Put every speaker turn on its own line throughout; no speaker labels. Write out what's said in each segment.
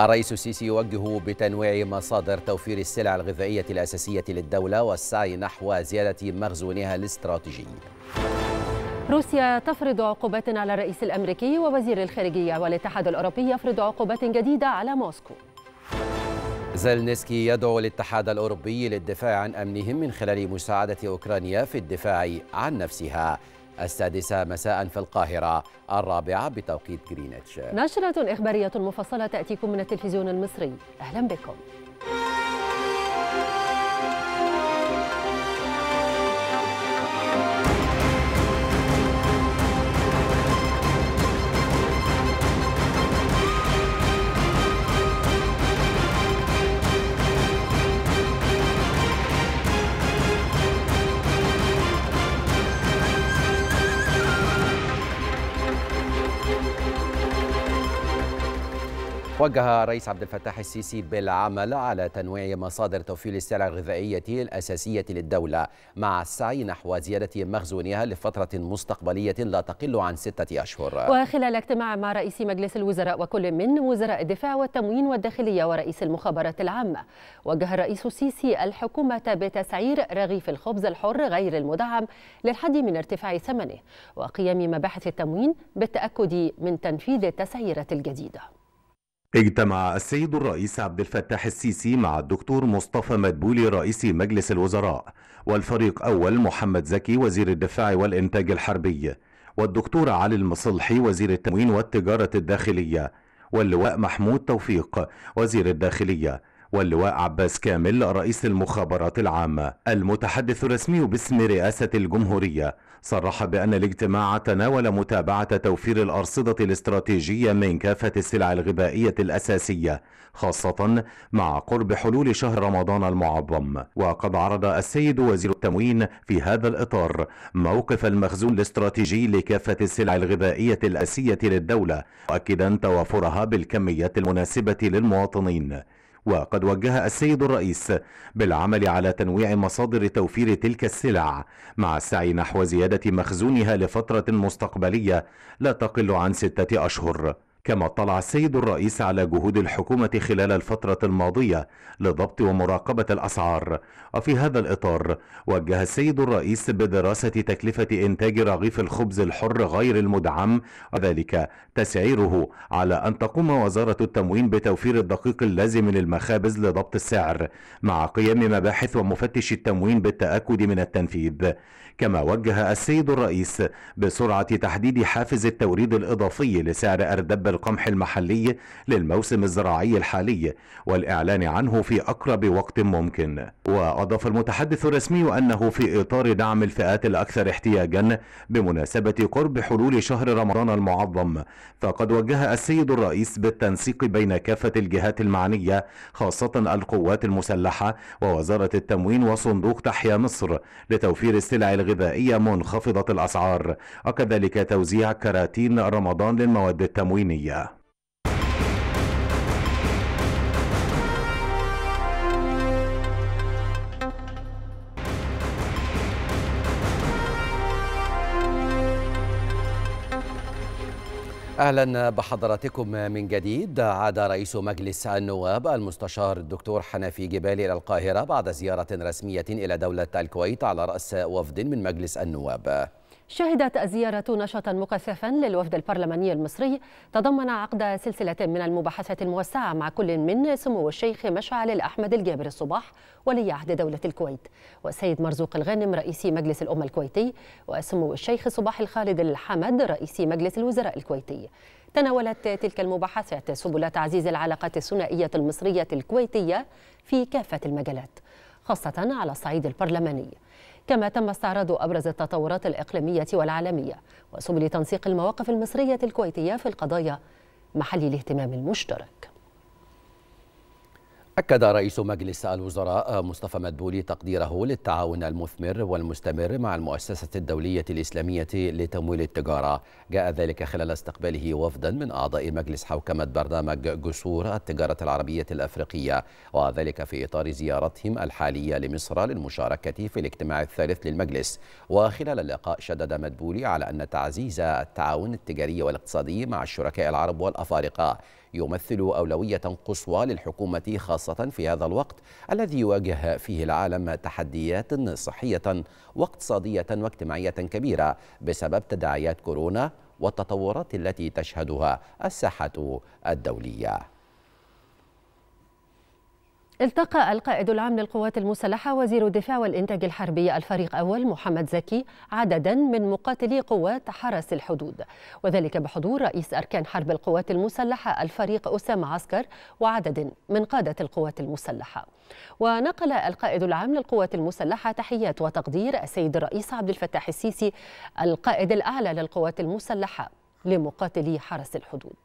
الرئيس السيسي يوجه بتنويع مصادر توفير السلع الغذائية الأساسية للدولة والسعي نحو زيادة مخزونها الاستراتيجي
روسيا تفرض عقوبات على الرئيس الأمريكي ووزير الخارجية والاتحاد الأوروبي يفرض عقوبات جديدة على موسكو
زلنسكي يدعو الاتحاد الأوروبي للدفاع عن أمنهم من خلال مساعدة أوكرانيا في الدفاع عن نفسها السادسة مساء في القاهرة الرابعة بتوقيت جرينتش
نشرة إخبارية مفصلة تأتيكم من التلفزيون المصري أهلا بكم
وجه رئيس عبد الفتاح السيسي بالعمل على تنويع مصادر توفير السلع الغذائية الأساسية للدولة مع السعي نحو زيادة مخزونها لفترة مستقبلية لا تقل عن ستة أشهر
وخلال اجتماع مع رئيس مجلس الوزراء وكل من وزراء الدفاع والتموين والداخلية ورئيس المخابرات العامة وجه الرئيس السيسي الحكومة بتسعير رغيف الخبز الحر غير المدعم للحد من ارتفاع ثمنه وقيام مباحث التموين بالتأكد من تنفيذ التسعيرات الجديدة
اجتمع السيد الرئيس عبد الفتاح السيسي مع الدكتور مصطفى مدبولي رئيس مجلس الوزراء والفريق أول محمد زكي وزير الدفاع والإنتاج الحربي والدكتور علي المصلحي وزير التموين والتجارة الداخلية واللواء محمود توفيق وزير الداخلية واللواء عباس كامل رئيس المخابرات العامة المتحدث الرسمي باسم رئاسة الجمهورية صرح بأن الاجتماع تناول متابعة توفير الأرصدة الاستراتيجية من كافة السلع الغذائية الأساسية خاصة مع قرب حلول شهر رمضان المعظم وقد عرض السيد وزير التموين في هذا الإطار موقف المخزون الاستراتيجي لكافة السلع الغذائية الأساسية للدولة مؤكدا توافرها بالكميات المناسبة للمواطنين وقد وجه السيد الرئيس بالعمل على تنويع مصادر توفير تلك السلع مع السعي نحو زيادة مخزونها لفترة مستقبلية لا تقل عن ستة أشهر كما اطلع السيد الرئيس على جهود الحكومة خلال الفترة الماضية لضبط ومراقبة الأسعار وفي هذا الإطار وجه السيد الرئيس بدراسة تكلفة إنتاج رغيف الخبز الحر غير المدعم وذلك تسعيره على أن تقوم وزارة التموين بتوفير الدقيق اللازم للمخابز لضبط السعر مع قيام مباحث ومفتش التموين بالتأكد من التنفيذ كما وجه السيد الرئيس بسرعة تحديد حافز التوريد الإضافي لسعر أردب القمح المحلي للموسم الزراعي الحالي والإعلان عنه في أقرب وقت ممكن وأضاف المتحدث الرسمي أنه في إطار دعم الفئات الأكثر احتياجا بمناسبة قرب حلول شهر رمضان المعظم فقد وجه السيد الرئيس بالتنسيق بين كافة الجهات المعنية خاصة القوات المسلحة ووزارة التموين وصندوق تحيا مصر لتوفير السلع الغذائية غذائية منخفضة الأسعار وكذلك توزيع كراتين رمضان للمواد التموينية
اهلا بحضراتكم من جديد عاد رئيس مجلس النواب المستشار الدكتور حنفي جبالي الى القاهره بعد زياره رسميه الى دوله الكويت على راس وفد من مجلس النواب
شهدت الزيارة نشاطا مكثفا للوفد البرلماني المصري تضمن عقد سلسلة من المباحثات الموسعة مع كل من سمو الشيخ مشعل الأحمد الجابر الصباح ولي عهد دولة الكويت والسيد مرزوق الغانم رئيس مجلس الأمة الكويتي وسمو الشيخ صباح الخالد الحمد رئيس مجلس الوزراء الكويتي تناولت تلك المباحثات سبل تعزيز العلاقات الثنائية المصرية الكويتية في كافة المجالات خاصة على الصعيد البرلماني كما تم استعراض أبرز التطورات الإقليمية والعالمية وسبل تنسيق المواقف المصرية الكويتية في القضايا محل الاهتمام المشترك
أكد رئيس مجلس الوزراء مصطفى مدبولي تقديره للتعاون المثمر والمستمر مع المؤسسة الدولية الإسلامية لتمويل التجارة جاء ذلك خلال استقباله وفدا من أعضاء مجلس حوكمة برنامج جسور التجارة العربية الأفريقية وذلك في إطار زيارتهم الحالية لمصر للمشاركة في الاجتماع الثالث للمجلس وخلال اللقاء شدد مدبولي على أن تعزيز التعاون التجاري والاقتصادي مع الشركاء العرب والأفارقة يمثل أولوية قصوى للحكومة خاصة في هذا الوقت الذي يواجه فيه العالم تحديات صحية واقتصادية واجتماعية كبيرة بسبب تداعيات كورونا والتطورات التي تشهدها الساحة الدولية
التقى القائد العام للقوات المسلحة وزير الدفاع والإنتاج الحربي الفريق أول محمد زكي عددا من مقاتلي قوات حرس الحدود وذلك بحضور رئيس أركان حرب القوات المسلحة الفريق أسامة عسكر وعدد من قادة القوات المسلحة ونقل القائد العام للقوات المسلحة تحيات وتقدير السيد الرئيس عبد الفتاح السيسي القائد الأعلى للقوات المسلحة لمقاتلي حرس الحدود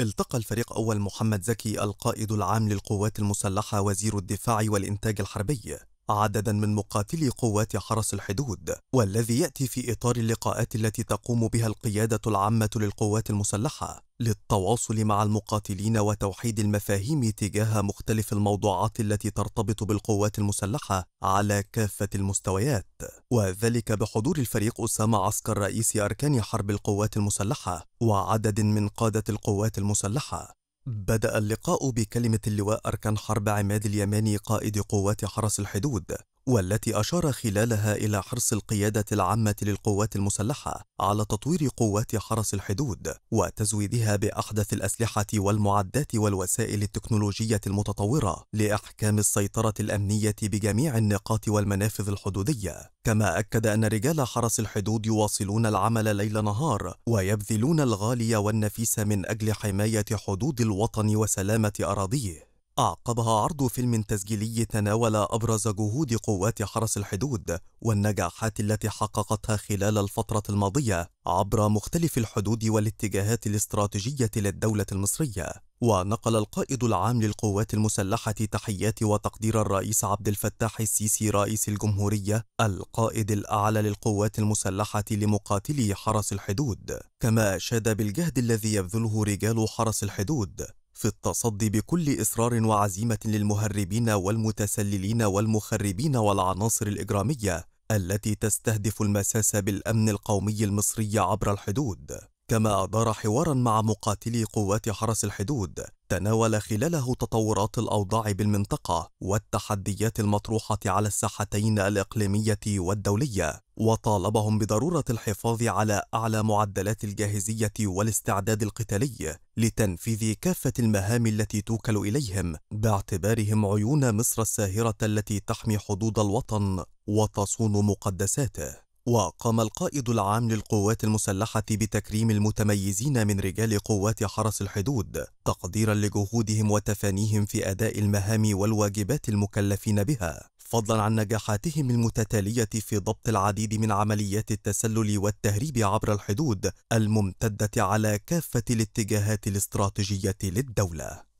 التقى الفريق أول محمد زكي القائد العام للقوات المسلحة وزير الدفاع والإنتاج الحربي عددا من مقاتلي قوات حرس الحدود والذي يأتي في إطار اللقاءات التي تقوم بها القيادة العامة للقوات المسلحة للتواصل مع المقاتلين وتوحيد المفاهيم تجاه مختلف الموضوعات التي ترتبط بالقوات المسلحة على كافة المستويات وذلك بحضور الفريق أسامة عسكر رئيس أركان حرب القوات المسلحة وعدد من قادة القوات المسلحة بدأ اللقاء بكلمة اللواء أركان حرب عماد اليماني قائد قوات حرس الحدود والتي أشار خلالها إلى حرص القيادة العامة للقوات المسلحة على تطوير قوات حرس الحدود وتزويدها بأحدث الأسلحة والمعدات والوسائل التكنولوجية المتطورة لإحكام السيطرة الأمنية بجميع النقاط والمنافذ الحدودية كما أكد أن رجال حرس الحدود يواصلون العمل ليل نهار ويبذلون الغالي والنفيس من أجل حماية حدود الوطن وسلامة أراضيه أعقبها عرض فيلم تسجيلي تناول أبرز جهود قوات حرس الحدود والنجاحات التي حققتها خلال الفترة الماضية عبر مختلف الحدود والاتجاهات الاستراتيجية للدولة المصرية ونقل القائد العام للقوات المسلحة تحيات وتقدير الرئيس عبد الفتاح السيسي رئيس الجمهورية القائد الأعلى للقوات المسلحة لمقاتلي حرس الحدود كما أشاد بالجهد الذي يبذله رجال حرس الحدود في التصدي بكل إصرار وعزيمة للمهربين والمتسللين والمخربين والعناصر الإجرامية التي تستهدف المساس بالأمن القومي المصري عبر الحدود كما أدار حوارا مع مقاتلي قوات حرس الحدود تناول خلاله تطورات الأوضاع بالمنطقة والتحديات المطروحة على الساحتين الإقليمية والدولية وطالبهم بضرورة الحفاظ على أعلى معدلات الجاهزية والاستعداد القتالي لتنفيذ كافة المهام التي توكل إليهم باعتبارهم عيون مصر الساهرة التي تحمي حدود الوطن وتصون مقدساته وقام القائد العام للقوات المسلحة بتكريم المتميزين من رجال قوات حرس الحدود تقديرا لجهودهم وتفانيهم في أداء المهام والواجبات المكلفين بها فضلا عن نجاحاتهم المتتالية في ضبط العديد من عمليات التسلل والتهريب عبر الحدود الممتدة على كافة الاتجاهات الاستراتيجية للدولة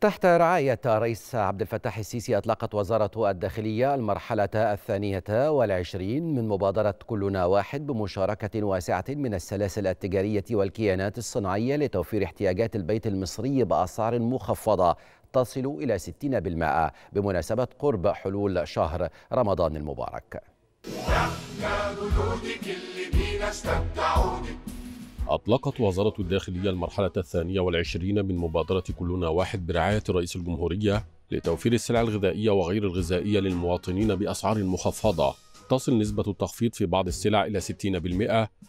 تحت رعاية رئيس عبد الفتاح السيسي أطلقت وزارة الداخلية المرحلة الثانية والعشرين من مبادرة كلنا واحد بمشاركة واسعة من السلاسل التجارية والكيانات الصناعية لتوفير احتياجات البيت المصري بأسعار مخفضة تصل إلى 60% بمناسبة قرب حلول شهر رمضان المبارك.
أطلقت وزارة الداخلية المرحلة الثانية والعشرين من مبادرة كلنا واحد برعاية رئيس الجمهورية لتوفير السلع الغذائية وغير الغذائية للمواطنين بأسعار مخفضة تصل نسبة التخفيض في بعض السلع إلى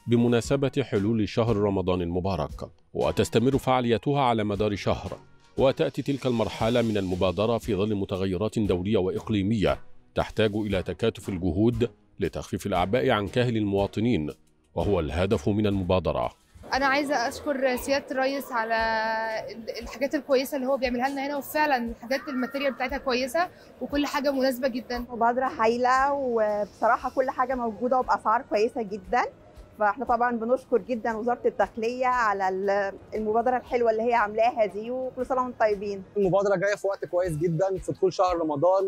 60% بمناسبة حلول شهر رمضان المبارك وتستمر فعاليتها على مدار شهر وتأتي تلك المرحلة من المبادرة في ظل متغيرات دولية وإقليمية تحتاج إلى تكاتف الجهود لتخفيف الأعباء عن كاهل المواطنين وهو الهدف من المبادرة
انا عايزه اشكر سياده الريس على الحاجات الكويسه اللي هو بيعملها لنا هنا وفعلا الحاجات الماتيريال بتاعتها كويسه وكل حاجه مناسبه جدا مبادره هايله وبصراحه كل حاجه موجوده وباسعار كويسه جدا فاحنا طبعا بنشكر جدا وزاره الداخليه على المبادره الحلوه اللي هي عاملاها دي وكل سنه وانتم طيبين.
المبادره جايه في وقت
كويس جدا في دخول شهر رمضان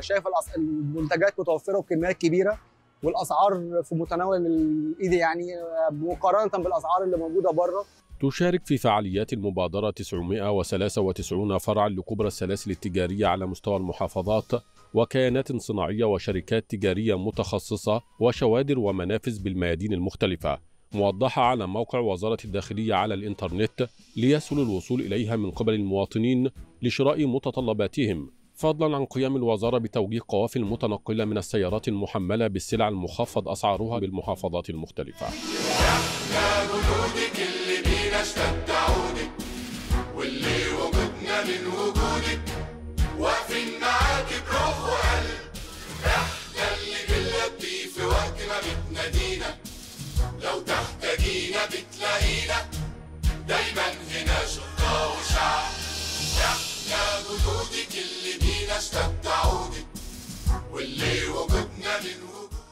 شايف المنتجات متوفره بكميات كبيره
والاسعار في متناول الايد يعني مقارنه بالاسعار اللي موجوده بره
تشارك في فعاليات المبادرة 993 فرعا لكبرى السلاسل التجارية على مستوى المحافظات وكيانات صناعية وشركات تجارية متخصصة وشوادر ومنافذ بالميادين المختلفة موضحة على موقع وزارة الداخلية على الإنترنت ليسهل الوصول إليها من قبل المواطنين لشراء متطلباتهم فضلا عن قيام الوزارة بتوجيه قوافل متنقلة من السيارات المحملة بالسلع المخفض أسعارها بالمحافظات المختلفة
واللي وجودنا من وجودك واقفين معاك بروح وقلب احنا اللي في وقت ما بتنادينا لو تحتاجينا بتلاقينا
دايما هنا شرطة وشعب احنا جدودك اللي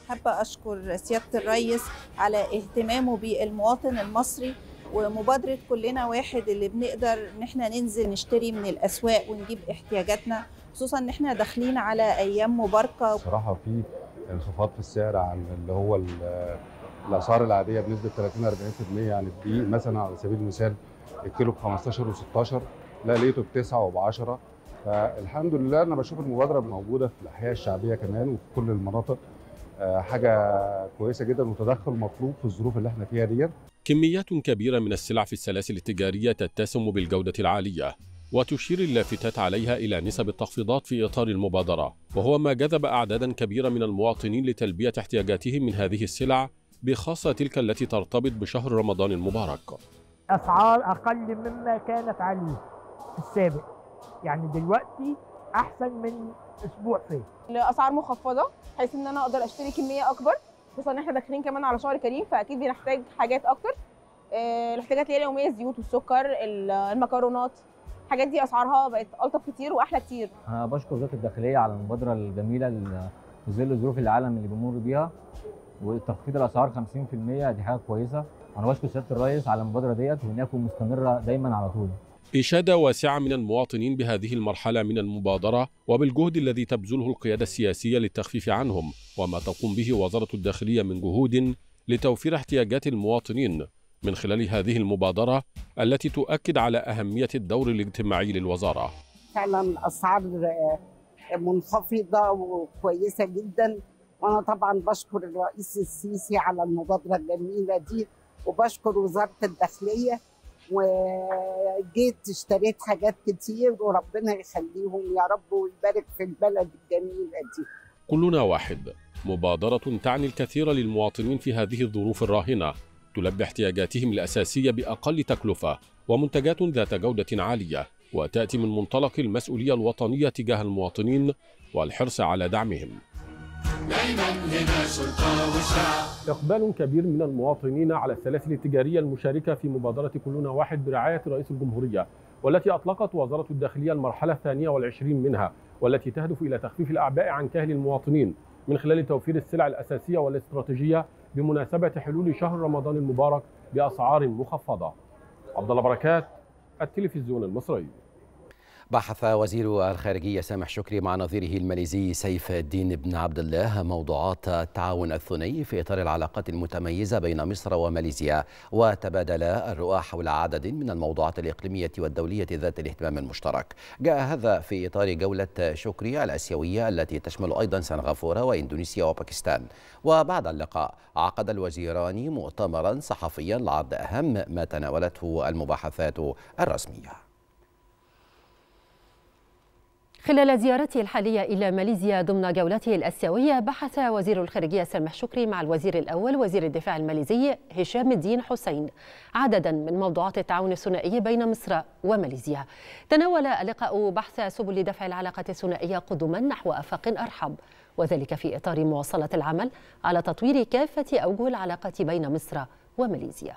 حابة أشكر سيادة الرئيس على اهتمامه بالمواطن المصري ومبادرة كلنا واحد اللي بنقدر إن احنا ننزل نشتري من الأسواق ونجيب احتياجاتنا خصوصا إن احنا داخلين على أيام مباركة بصراحة
في انخفاض في السعر عن اللي هو الأسعار العادية بنسبة 30 40% يعني الدقيق مثلا على سبيل المثال الكيلو ب 15 و16 لا لقيته ب 9 وب 10 فالحمد لله انا بشوف المبادره موجوده في الاحياء الشعبيه كمان وفي كل المناطق آه، حاجه كويسه جدا وتدخل مطلوب في الظروف اللي احنا فيها ديت
كميات كبيره من السلع في السلاسل التجاريه تتسم بالجوده العاليه وتشير اللافتات عليها إلى نسب التخفيضات في إطار المبادرة وهو ما جذب أعدادا كبيرة من المواطنين لتلبية احتياجاتهم من هذه السلع بخاصة تلك التي ترتبط بشهر رمضان المبارك
أسعار أقل مما كانت عليه في السابق يعني دلوقتي احسن من اسبوع فات
الاسعار مخفضه بحيث ان انا اقدر اشتري كميه اكبر خصوصا ان احنا داخلين كمان على شهر كريم فاكيد بنحتاج حاجات اكتر آه، الاحتياجات اللي هي اليوميه الزيوت والسكر المكرونات الحاجات دي اسعارها بقت الطف كتير واحلى كتير
انا بشكر وزاره الداخليه على المبادره الجميله في ظل ظروف العالم اللي بيمر بيها وتخفيض الاسعار 50% دي حاجه كويسه انا بشكر سياده الرئيس على المبادره ديت وانها مستمره دايما على طول
إشادة واسعة من المواطنين بهذه المرحلة من المبادرة وبالجهد الذي تبذله القيادة السياسية للتخفيف عنهم وما تقوم به وزارة الداخلية من جهود لتوفير احتياجات المواطنين من خلال هذه المبادرة التي تؤكد على أهمية الدور الاجتماعي للوزارة
فعلا الأسعار
آه، منخفضة وكويسة جدا وأنا طبعا بشكر الرئيس السيسي على المبادرة الجميلة دي وبشكر وزارة الداخلية وجيت اشتريت حاجات كتير وربنا يخليهم
يا رب ويبارك في البلد الجميله دي.
كلنا واحد، مبادره تعني الكثير للمواطنين في هذه الظروف الراهنه، تلبي احتياجاتهم الاساسيه باقل تكلفه، ومنتجات ذات جوده عاليه، وتاتي من منطلق المسؤوليه الوطنيه تجاه المواطنين والحرص على دعمهم. إقبال كبير من المواطنين على السلاسل التجارية المشاركة في مبادرة كلنا واحد برعاية رئيس الجمهورية والتي أطلقت وزارة الداخلية المرحلة الثانية والعشرين منها والتي تهدف إلى تخفيف الأعباء عن كاهل المواطنين من خلال توفير السلع الأساسية والاستراتيجية بمناسبة حلول شهر رمضان المبارك بأسعار مخفضة عبد بركات التلفزيون المصري بحث وزير
الخارجية سامح شكري مع نظيره الماليزي سيف الدين بن عبد الله موضوعات التعاون الثني في إطار العلاقات المتميزة بين مصر وماليزيا وتبادلا الرؤى حول عدد من الموضوعات الإقليمية والدولية ذات الاهتمام المشترك جاء هذا في إطار جولة شكري الآسيوية التي تشمل أيضا سنغافورة وإندونيسيا وباكستان وبعد اللقاء عقد الوزيران مؤتمرا صحفيا لعرض أهم ما تناولته المباحثات الرسميه
خلال زيارته الحالية إلى ماليزيا ضمن جولته الآسيوية بحث وزير الخارجية سامح شكري مع الوزير الأول وزير الدفاع الماليزي هشام الدين حسين عددا من موضوعات التعاون الثنائي بين مصر وماليزيا تناول اللقاء بحث سبل دفع العلاقة الثنائية قدما نحو آفاق أرحب وذلك في إطار مواصلة العمل على تطوير كافة أوجه العلاقة بين مصر وماليزيا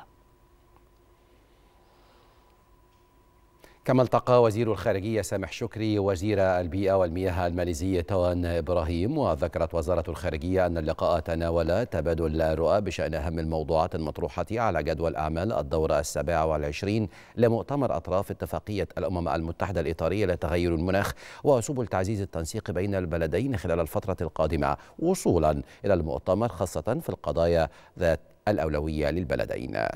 كما التقى وزير الخارجية سامح شكري وزير البيئة والمياه الماليزي توان إبراهيم وذكرت وزارة الخارجية أن اللقاء تناول تبادل الرؤى بشأن أهم الموضوعات المطروحة على جدول أعمال الدورة السابعة والعشرين لمؤتمر أطراف اتفاقية الأمم المتحدة الإطارية لتغير المناخ وسبل تعزيز التنسيق بين البلدين خلال الفترة القادمة وصولا إلى المؤتمر خاصة في القضايا ذات الأولوية للبلدين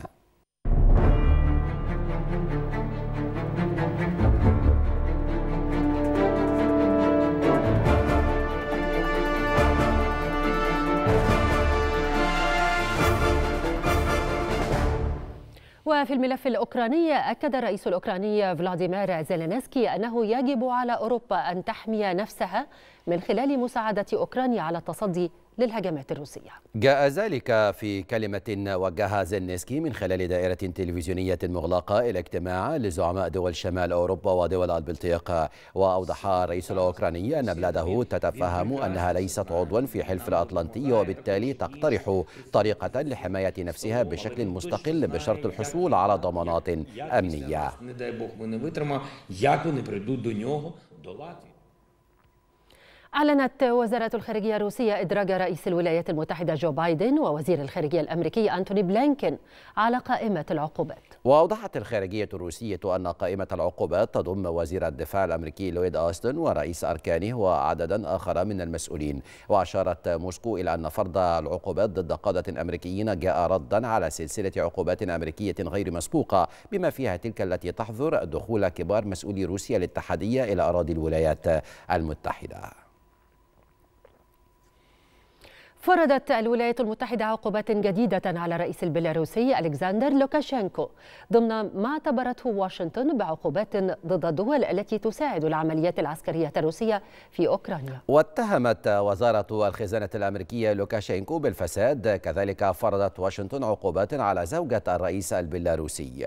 وفي الملف الأوكراني أكد الرئيس الأوكراني فلاديمير زيلينسكي أنه يجب على أوروبا أن تحمي نفسها من خلال مساعدة أوكرانيا على التصدي للهجمات الروسية
جاء ذلك في كلمة وجهها زيلنسكي من خلال دائرة تلفزيونية مغلقة إلى اجتماع لزعماء دول شمال أوروبا ودول البلطيق وأوضح الرئيس الأوكراني أن بلاده تتفهم أنها ليست عضوا في حلف الأطلنطي وبالتالي تقترح طريقة لحماية نفسها بشكل مستقل بشرط الحصول على ضمانات
أمنية
أعلنت وزارة الخارجية الروسية إدراج رئيس الولايات المتحدة جو بايدن ووزير الخارجية الأمريكي أنتوني بلينكن على قائمة العقوبات
وأوضحت الخارجية الروسية أن قائمة العقوبات تضم وزير الدفاع الأمريكي لويد أوستن ورئيس أركانه وعددا آخر من المسؤولين وأشارت موسكو إلى أن فرض العقوبات ضد قادة أمريكيين جاء ردا على سلسلة عقوبات أمريكية غير مسبوقة بما فيها تلك التي تحظر دخول كبار مسؤولي روسيا الاتحادية إلى أراضي الولايات المتحدة
فرضت الولايات المتحدة عقوبات جديدة على الرئيس البيلاروسي ألكسندر لوكاشينكو ضمن ما اعتبرته واشنطن بعقوبات ضد الدول التي تساعد العمليات العسكرية الروسية في أوكرانيا
واتهمت وزارة الخزانة الأمريكية لوكاشينكو بالفساد كذلك فرضت واشنطن عقوبات على زوجة الرئيس البيلاروسي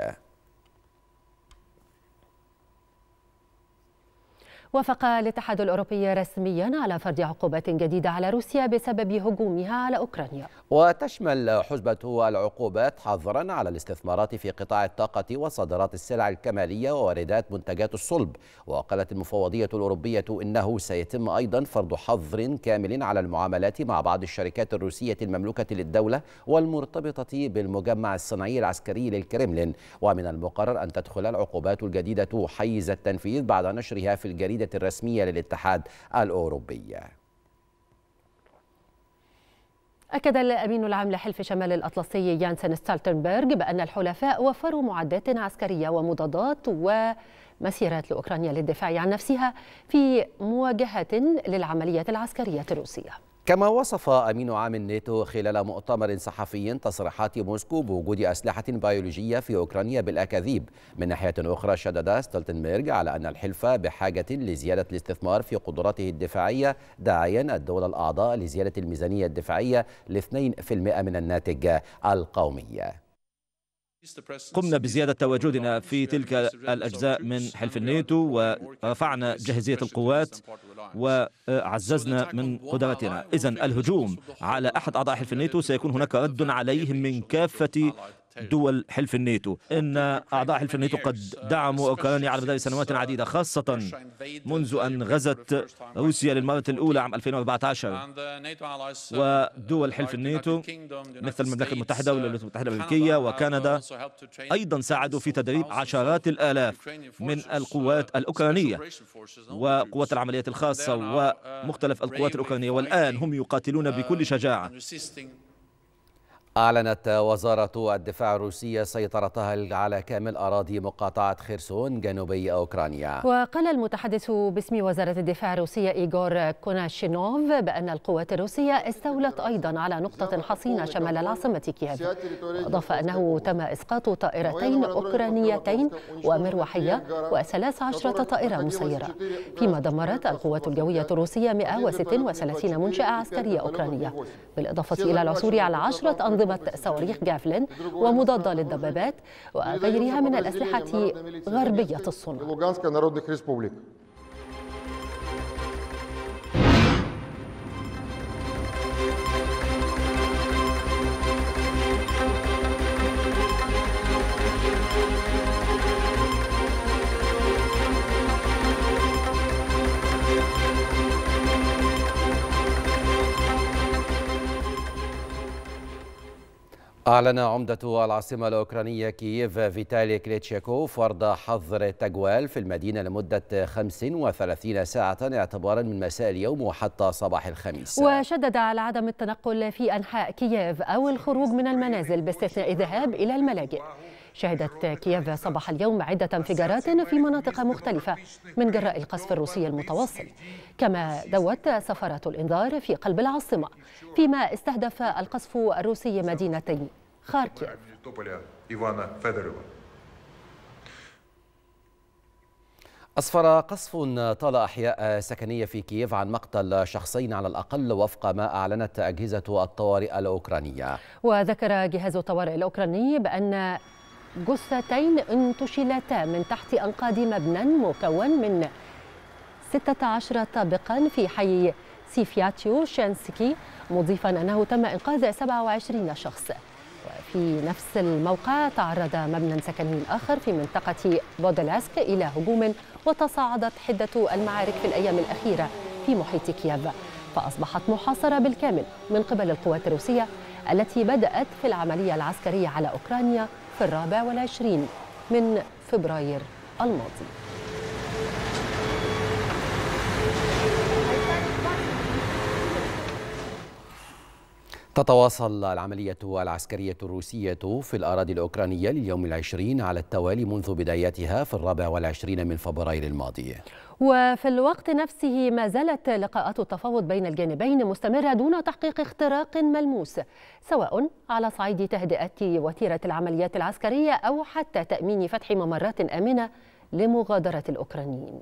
وافق الاتحاد الأوروبي رسميا على فرض عقوبات جديدة على روسيا بسبب هجومها على أوكرانيا
وتشمل حزبه العقوبات حظرا على الاستثمارات في قطاع الطاقة وصادرات السلع الكمالية وواردات منتجات الصلب وقالت المفوضية الأوروبية إنه سيتم أيضا فرض حظر كامل على المعاملات مع بعض الشركات الروسية المملوكة للدولة والمرتبطة بالمجمع الصناعي العسكري للكرملين ومن المقرر أن تدخل العقوبات الجديدة حيز التنفيذ بعد نشرها في الجريدة الجريده الرسمية للاتحاد الأوروبي
أكد الأمين العام لحلف شمال الأطلسي يانسن ستالتنبرغ بأن الحلفاء وفروا معدات عسكرية ومضادات ومسيرات لأوكرانيا للدفاع عن نفسها في مواجهة للعمليات العسكرية الروسية
كما وصف أمين عام الناتو خلال مؤتمر صحفي تصريحات موسكو بوجود أسلحة بيولوجية في أوكرانيا بالأكاذيب من ناحية أخرى شدد ستولتنبرغ على أن الحلف بحاجة لزيادة الاستثمار في قدراته الدفاعية داعيا الدول الأعضاء لزيادة الميزانية الدفاعية ل 2% من الناتج القومي
قمنا بزيادة تواجدنا في تلك الأجزاء من حلف الناتو ورفعنا جاهزية القوات وعززنا من قدرتنا إذا الهجوم على أحد أعضاء حلف الناتو سيكون هناك رد عليه من كافة دول حلف الناتو إن أعضاء حلف الناتو قد uh, دعموا أوكرانيا على مدار سنوات uh, عديدة خاصة منذ أن غزت روسيا للمرة الأولى عام 2014
uh,
ودول حلف الناتو مثل المملكة المتحدة والولايات المتحدة الأمريكية وكندا أيضا ساعدوا في تدريب عشرات الآلاف من القوات الأوكرانية وقوات العمليات الخاصة ومختلف القوات الأوكرانية والآن هم يقاتلون بكل شجاعة
أعلنت وزارة الدفاع الروسية سيطرتها على كامل أراضي مقاطعة خيرسون جنوبي أوكرانيا
وقال المتحدث باسم وزارة الدفاع الروسية إيغور كوناشينوف بأن القوات الروسية استولت أيضا على نقطة حصينة شمال العاصمة كييف أضاف أنه تم إسقاط طائرتين أوكرانيتين ومروحية وثلاث عشرة طائرة مسيرة فيما دمرت القوات الجوية الروسية 136 منشأة عسكرية أوكرانية بالإضافة إلى العثور على عشرة أنظمة أنظمة صواريخ جافلين ومضادة للدبابات وغيرها من الأسلحة
غربية الصنع
أعلن عمدة العاصمة الأوكرانية كييف فيتالي كليتشيكو فرض حظر التجوال في المدينة لمدة 35 ساعة اعتبارا من مساء اليوم وحتى صباح الخميس
وشدد على عدم التنقل في أنحاء كييف أو الخروج من المنازل باستثناء الذهاب إلى الملاجئ شهدت كييف صباح اليوم عدة انفجارات في مناطق مختلفة من جراء القصف الروسي المتواصل كما دوت سفارة الإنذار في قلب العاصمة فيما استهدف القصف الروسي مدينتي خاركيف
أسفر قصف طال أحياء سكنية في كييف عن مقتل شخصين على الأقل وفق ما أعلنت أجهزة الطوارئ الأوكرانية
وذكر جهاز الطوارئ الأوكراني بأن جثتين انتشلتا من تحت أنقاض مبنى مكون من 16 طابقا في حي سيفياتيو شانسكي مضيفا أنه تم إنقاذ 27 شخص وفي نفس الموقع تعرض مبنى سكني آخر في منطقة بودلاسك إلى هجوم وتصاعدت حدة المعارك في الأيام الأخيرة في محيط كييف فأصبحت محاصرة بالكامل من قبل القوات الروسية التي بدأت في العملية العسكرية على أوكرانيا في الرابع والعشرين من فبراير الماضي
تتواصل العملية العسكرية الروسية في الأراضي الأوكرانية لليوم العشرين على التوالي منذ بدايتها في الرابع والعشرين من فبراير الماضي
وفي الوقت نفسه ما زالت لقاءات التفاوض بين الجانبين مستمرة دون تحقيق اختراق ملموس سواء على صعيد تهدئة وتيرة العمليات العسكرية أو حتى تأمين فتح ممرات آمنة لمغادرة الأوكرانيين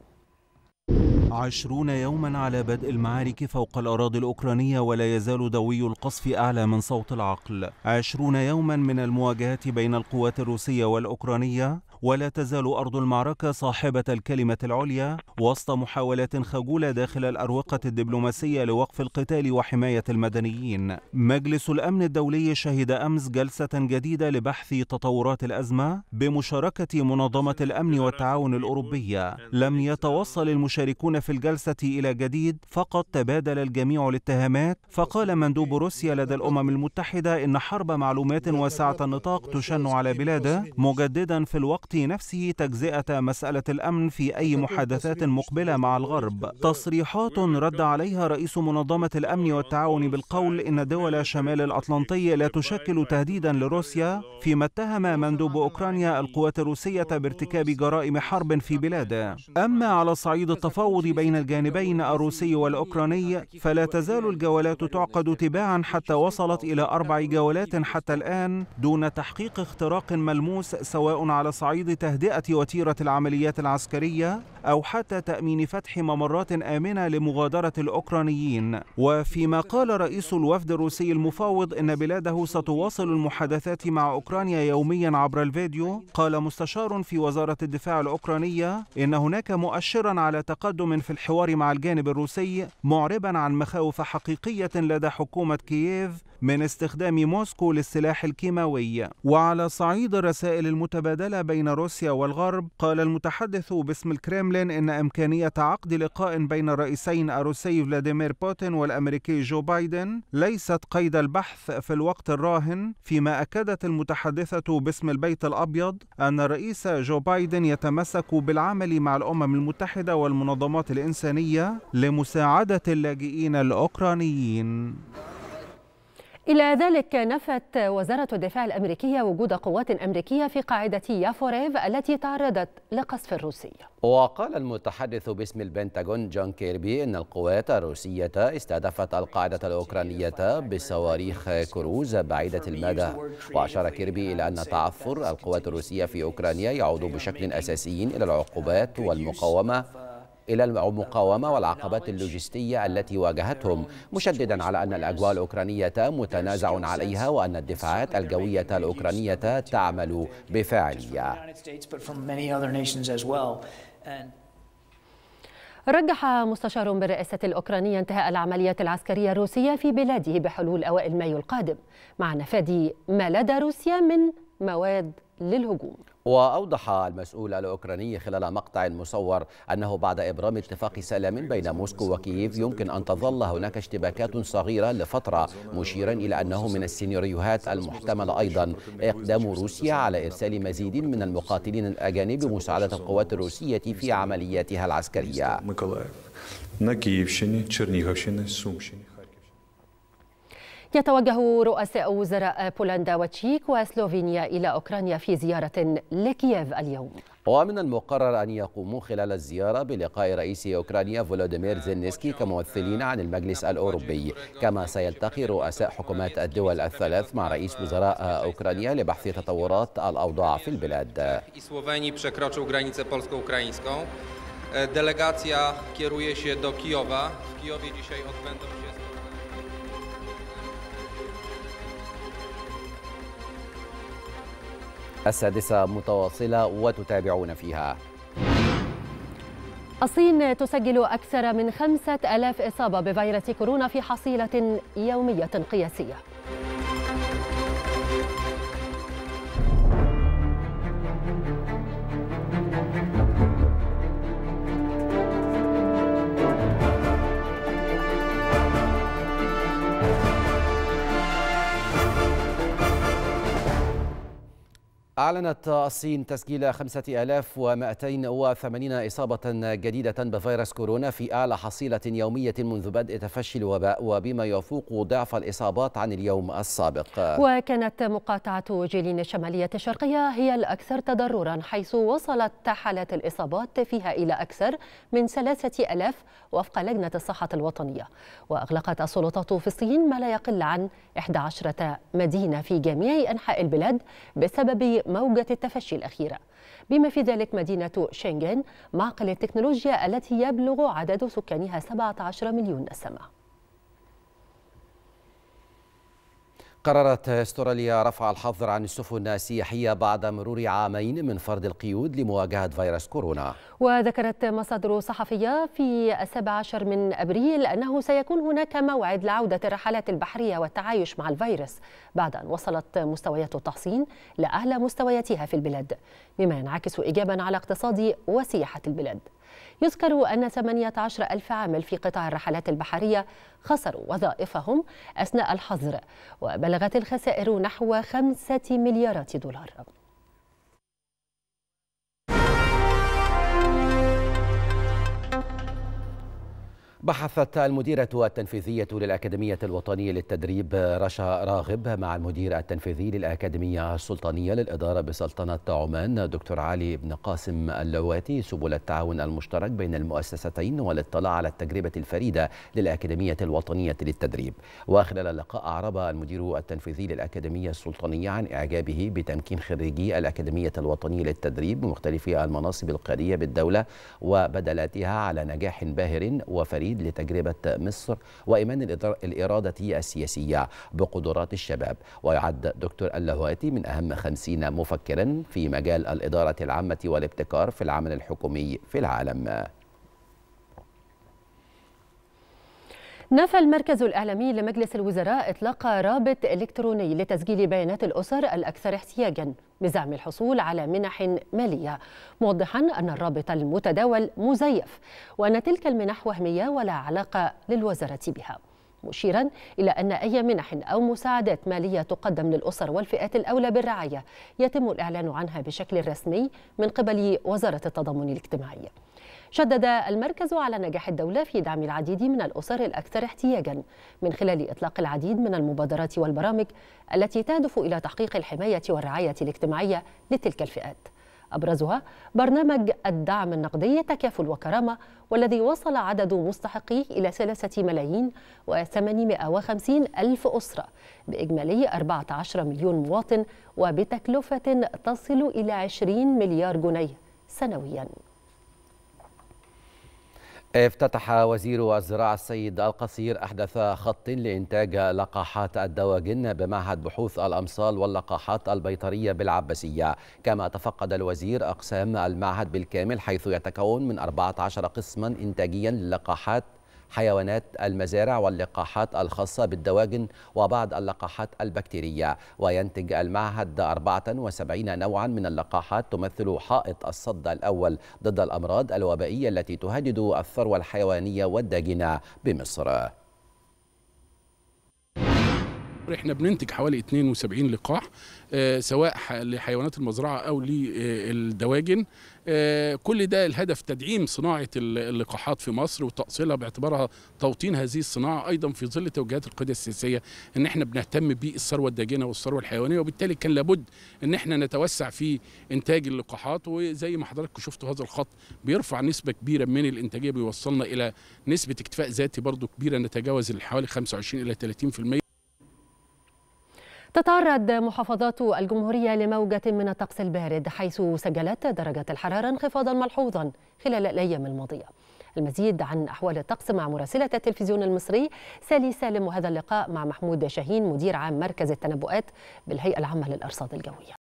عشرون يوما على بدء المعارك فوق الأراضي الأوكرانية ولا يزال دوي القصف أعلى من صوت العقل عشرون يوما من المواجهات بين القوات الروسية والأوكرانية ولا تزال أرض المعركة صاحبة الكلمة العليا وسط محاولات خجولة داخل الأروقة الدبلوماسية لوقف القتال وحماية المدنيين مجلس الأمن الدولي شهد أمس جلسة جديدة لبحث تطورات الأزمة بمشاركة منظمة الأمن والتعاون الأوروبية لم يتوصل المشاركون في الجلسة إلى جديد فقط تبادل الجميع الاتهامات فقال مندوب روسيا لدى الأمم المتحدة إن حرب معلومات واسعة النطاق تشن على بلاده مجددا في الوقت يعطي نفسه تجزئة مسألة الأمن في أي محادثات مقبلة مع الغرب تصريحات رد عليها رئيس منظمة الأمن والتعاون بالقول إن دول شمال الأطلنطي لا تشكل تهديدا لروسيا فيما اتهم مندوب أوكرانيا القوات الروسية بارتكاب جرائم حرب في بلاده أما على صعيد التفاوض بين الجانبين الروسي والأوكراني فلا تزال الجولات تعقد تباعا حتى وصلت إلى أربع جولات حتى الآن دون تحقيق اختراق ملموس سواء على صعيد تفويض تهدئة وتيرة العمليات العسكرية أو حتى تأمين فتح ممرات آمنة لمغادرة الأوكرانيين وفيما قال رئيس الوفد الروسي المفاوض إن بلاده ستواصل المحادثات مع أوكرانيا يوميا عبر الفيديو قال مستشار في وزارة الدفاع الأوكرانية إن هناك مؤشرا على تقدم في الحوار مع الجانب الروسي معربا عن مخاوف حقيقية لدى حكومة كييف من استخدام موسكو للسلاح الكيماوي وعلى صعيد الرسائل المتبادلة بين روسيا والغرب قال المتحدث باسم الكريملين إن إمكانية عقد لقاء بين الرئيسين الروسي فلاديمير بوتين والأمريكي جو بايدن ليست قيد البحث في الوقت الراهن فيما أكدت المتحدثة باسم البيت الأبيض أن الرئيس جو بايدن يتمسك بالعمل مع الأمم المتحدة والمنظمات الإنسانية لمساعدة اللاجئين الأوكرانيين إلى ذلك
نفت وزارة الدفاع الأمريكية وجود قوات أمريكية في قاعدة يافوريف التي تعرضت لقصف روسي
وقال المتحدث باسم البنتاغون جون كيربي إن القوات الروسية استهدفت القاعدة الأوكرانية بصواريخ كروز بعيدة المدى وأشار كيربي إلى أن تعثر القوات الروسية في أوكرانيا يعود بشكل أساسي إلى العقوبات والمقاومة إلى المقاومة والعقبات اللوجستية التي واجهتهم مشددا على أن الأجواء الأوكرانية متنازع عليها وأن الدفاعات الجوية الأوكرانية تعمل بفاعلية
رجح مستشار بالرئاسة الأوكرانية انتهاء العمليات العسكرية الروسية في بلاده بحلول أوائل مايو القادم مع نفاذ ما لدى روسيا من مواد للهجوم
وأوضح المسؤول الأوكراني خلال مقطع مصور أنه بعد إبرام اتفاق سلام بين موسكو وكييف يمكن أن تظل هناك اشتباكات صغيرة لفترة مشيرا إلى أنه من السيناريوهات المحتملة أيضا إقدام روسيا على إرسال مزيد من المقاتلين الأجانب بمساعدة القوات الروسية في عملياتها العسكرية
يتوجه رؤساء وزراء بولندا وتشيك وسلوفينيا إلى أوكرانيا في زيارة لكييف اليوم
ومن المقرر أن يقوموا خلال الزيارة بلقاء رئيس أوكرانيا فولوديمير زينسكي كممثلين عن المجلس الأوروبي كما سيلتقي رؤساء حكومات الدول الثلاث مع رئيس وزراء أوكرانيا لبحث تطورات الأوضاع في البلاد e, kieruje się do Kijowa. W Kijowie dzisiaj odbędą się... السادسة متواصلة وتتابعون فيها
الصين تسجل أكثر من خمسة ألاف إصابة بفيروس كورونا في حصيلة يومية قياسية
أعلنت الصين تسجيل 5280 إصابة جديدة بفيروس كورونا في أعلى حصيلة يومية منذ بدء تفشي الوباء وبما يفوق ضعف الإصابات عن اليوم السابق
وكانت مقاطعة جيلين الشمالية الشرقية هي الأكثر تضررا حيث وصلت حالات الإصابات فيها إلى أكثر من 3000 وفق لجنة الصحة الوطنية وأغلقت السلطات في الصين ما لا يقل عن 11 مدينة في جميع أنحاء البلاد بسبب موجة التفشي الأخيرة بما في ذلك مدينة شنغن معقل التكنولوجيا التي يبلغ عدد سكانها 17 مليون نسمة
قررت استراليا رفع الحظر عن السفن السياحيه بعد مرور عامين من فرض القيود لمواجهه فيروس كورونا.
وذكرت مصادر صحفيه في 17 من ابريل انه سيكون هناك موعد لعوده الرحلات البحريه والتعايش مع الفيروس بعد ان وصلت مستويات التحصين لاعلى مستوياتها في البلاد، مما ينعكس ايجابا على اقتصاد وسياحه البلاد. يذكر أن 18 ألف عامل في قطاع الرحلات البحرية خسروا وظائفهم أثناء الحظر وبلغت الخسائر نحو 5 مليارات دولار
بحثت المديرة التنفيذية للأكاديمية الوطنية للتدريب رشا راغب مع المدير التنفيذي للأكاديمية السلطانية للإدارة بسلطنة عمان دكتور علي بن قاسم اللواتي سبل التعاون المشترك بين المؤسستين والاطلاع على التجربة الفريدة للأكاديمية الوطنية للتدريب وخلال اللقاء أعرب المدير التنفيذي للأكاديمية السلطانية عن إعجابه بتمكين خريجي الأكاديمية الوطنية للتدريب بمختلف المناصب القيادية بالدولة وبدلاتها على نجاح باهر وفريد الجديد لتجربة مصر وإيمان الإرادة السياسية بقدرات الشباب ويعد دكتور اللهواتي من أهم خمسين مفكرا في مجال الإدارة العامة والابتكار في العمل الحكومي في العالم
نفى المركز الإعلامي لمجلس الوزراء إطلاق رابط إلكتروني لتسجيل بيانات الأسر الأكثر احتياجا بزعم الحصول على منح مالية موضحا أن الرابط المتداول مزيف وأن تلك المنح وهمية ولا علاقة للوزارة بها مشيرا إلى أن أي منح أو مساعدات مالية تقدم للأسر والفئات الأولى بالرعاية يتم الإعلان عنها بشكل رسمي من قبل وزارة التضامن الاجتماعي شدد المركز على نجاح الدولة في دعم العديد من الأسر الأكثر احتياجا من خلال إطلاق العديد من المبادرات والبرامج التي تهدف إلى تحقيق الحماية والرعاية الاجتماعية لتلك الفئات أبرزها برنامج الدعم النقدي تكافل وكرامة والذي وصل عدد مستحقيه إلى ثلاثة ملايين وثمانمائة وخمسين ألف أسرة بإجمالي عشر مليون مواطن وبتكلفة تصل إلى 20 مليار جنيه سنوياً
افتتح وزير الزراعة السيد القصير أحدث خط لإنتاج لقاحات الدواجن بمعهد بحوث الأمصال واللقاحات البيطرية بالعباسية كما تفقد الوزير أقسام المعهد بالكامل حيث يتكون من 14 قسما إنتاجيا للقاحات حيوانات المزارع واللقاحات الخاصة بالدواجن وبعض اللقاحات البكتيرية وينتج المعهد 74 نوعا من اللقاحات تمثل حائط الصد الأول ضد الأمراض الوبائية التي تهدد الثروة الحيوانية والداجنة بمصر
احنا بننتج حوالي 72 لقاح آه، سواء لحيوانات المزرعه او للدواجن آه، كل ده الهدف تدعيم صناعه اللقاحات في مصر وتاصيلها باعتبارها توطين هذه الصناعه ايضا في ظل توجيهات القياده السياسيه ان احنا بنهتم بالثروه الداجنه والثروه الحيوانيه وبالتالي كان لابد ان احنا نتوسع في انتاج اللقاحات وزي ما حضراتكم شفتوا هذا الخط بيرفع نسبه كبيره من الانتاجيه بيوصلنا الى نسبه اكتفاء ذاتي برضو كبيره نتجاوز حوالي 25 الى 30%
تتعرض محافظات الجمهورية لموجة من الطقس البارد حيث سجلت درجة الحرارة انخفاضا ملحوظا خلال الأيام الماضية المزيد عن أحوال الطقس مع مراسلة التلفزيون المصري سالي سالم وهذا اللقاء مع محمود شاهين مدير عام مركز التنبؤات بالهيئة العامة للأرصاد الجوية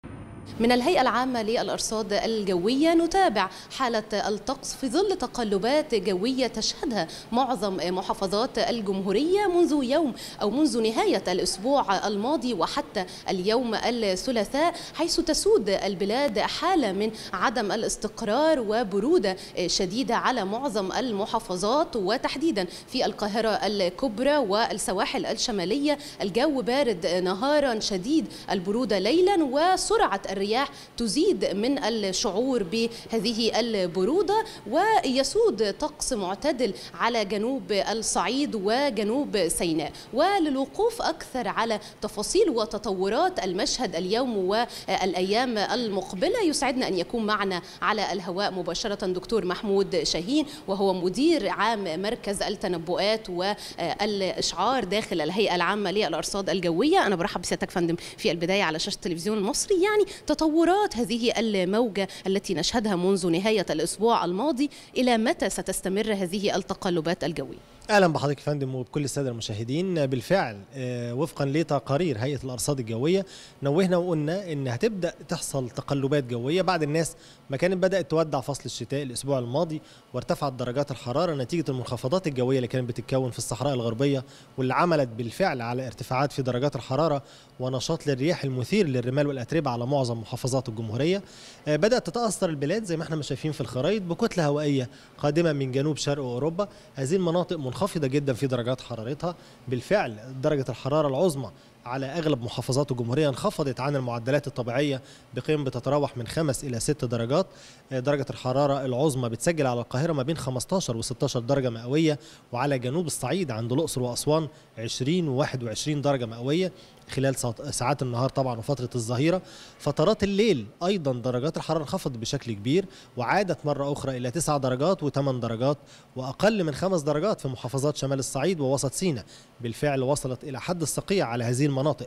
من الهيئة العامة للأرصاد الجوية نتابع حالة الطقس في ظل تقلبات جوية تشهدها معظم محافظات الجمهورية منذ يوم أو منذ نهاية الأسبوع الماضي وحتى اليوم الثلاثاء حيث تسود البلاد حالة من عدم الاستقرار وبرودة شديدة على معظم المحافظات وتحديدا في القاهرة الكبرى والسواحل الشمالية الجو بارد نهارا شديد البرودة ليلا وسرعة الرياح تزيد من الشعور بهذه البرودة ويسود طقس معتدل على جنوب الصعيد وجنوب سيناء وللوقوف أكثر على تفاصيل وتطورات المشهد اليوم والأيام المقبلة يسعدنا أن يكون معنا على الهواء مباشرة دكتور محمود شاهين وهو مدير عام مركز التنبؤات والإشعار داخل الهيئة العامة للأرصاد الجوية أنا برحب بسيادتك فندم في البداية على شاشة التلفزيون المصري يعني تطورات هذه الموجة التي نشهدها منذ نهاية الأسبوع الماضي إلى متى ستستمر هذه التقلبات الجوية؟
اهلا بحضرتك يا فندم وبكل الساده المشاهدين بالفعل آه، وفقا لتقارير هيئه الارصاد الجويه نوهنا وقلنا ان هتبدا تحصل تقلبات جويه بعد الناس ما كانت بدات تودع فصل الشتاء الاسبوع الماضي وارتفعت درجات الحراره نتيجه المنخفضات الجويه اللي كانت بتتكون في الصحراء الغربيه واللي عملت بالفعل على ارتفاعات في درجات الحراره ونشاط للرياح المثير للرمال والاتربه على معظم محافظات الجمهوريه آه، بدات تتاثر البلاد زي ما احنا ما شايفين في الخرائط بكتله هوائيه قادمه من جنوب شرق اوروبا هذه المناطق منخفضة منخفضه جدا في درجات حرارتها بالفعل درجه الحراره العظمى على اغلب محافظات الجمهوريه انخفضت عن المعدلات الطبيعيه بقيم بتتراوح من 5 الى 6 درجات آه، درجه الحراره العظمى بتسجل على القاهره ما بين 15 و 16 درجه مئويه وعلى جنوب الصعيد عند الاقصر واسوان 20 و 21 درجه مئويه خلال ساعات النهار طبعا وفترة الظهيرة فترات الليل أيضا درجات الحرارة انخفضت بشكل كبير وعادت مرة أخرى إلى 9 درجات و8 درجات وأقل من 5 درجات في محافظات شمال الصعيد ووسط سيناء بالفعل وصلت إلى حد الصقيع على هذه المناطق